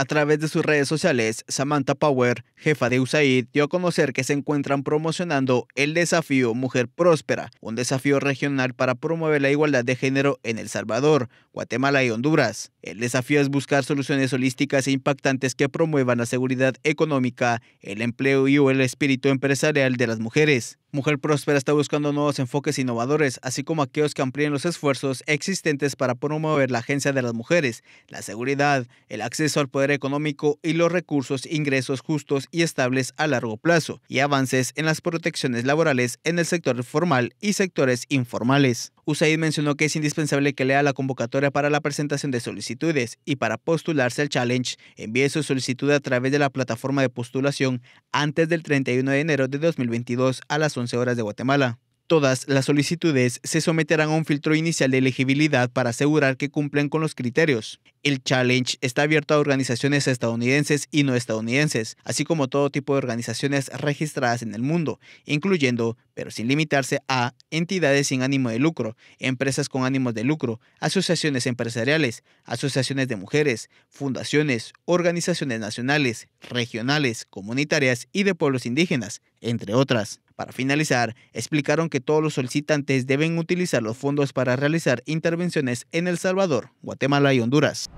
A través de sus redes sociales, Samantha Power, jefa de USAID, dio a conocer que se encuentran promocionando el desafío Mujer Próspera, un desafío regional para promover la igualdad de género en El Salvador, Guatemala y Honduras. El desafío es buscar soluciones holísticas e impactantes que promuevan la seguridad económica, el empleo y el espíritu empresarial de las mujeres. Mujer Próspera está buscando nuevos enfoques innovadores, así como aquellos que amplíen los esfuerzos existentes para promover la agencia de las mujeres, la seguridad, el acceso al poder económico y los recursos, ingresos justos y estables a largo plazo, y avances en las protecciones laborales en el sector formal y sectores informales. USAID mencionó que es indispensable que lea la convocatoria para la presentación de solicitudes y para postularse al challenge, envíe su solicitud a través de la plataforma de postulación antes del 31 de enero de 2022 a las 11 horas de Guatemala. Todas las solicitudes se someterán a un filtro inicial de elegibilidad para asegurar que cumplen con los criterios el challenge está abierto a organizaciones estadounidenses y no estadounidenses, así como todo tipo de organizaciones registradas en el mundo, incluyendo, pero sin limitarse a, entidades sin ánimo de lucro, empresas con ánimos de lucro, asociaciones empresariales, asociaciones de mujeres, fundaciones, organizaciones nacionales, regionales, comunitarias y de pueblos indígenas, entre otras. Para finalizar, explicaron que todos los solicitantes deben utilizar los fondos para realizar intervenciones en El Salvador, Guatemala y Honduras.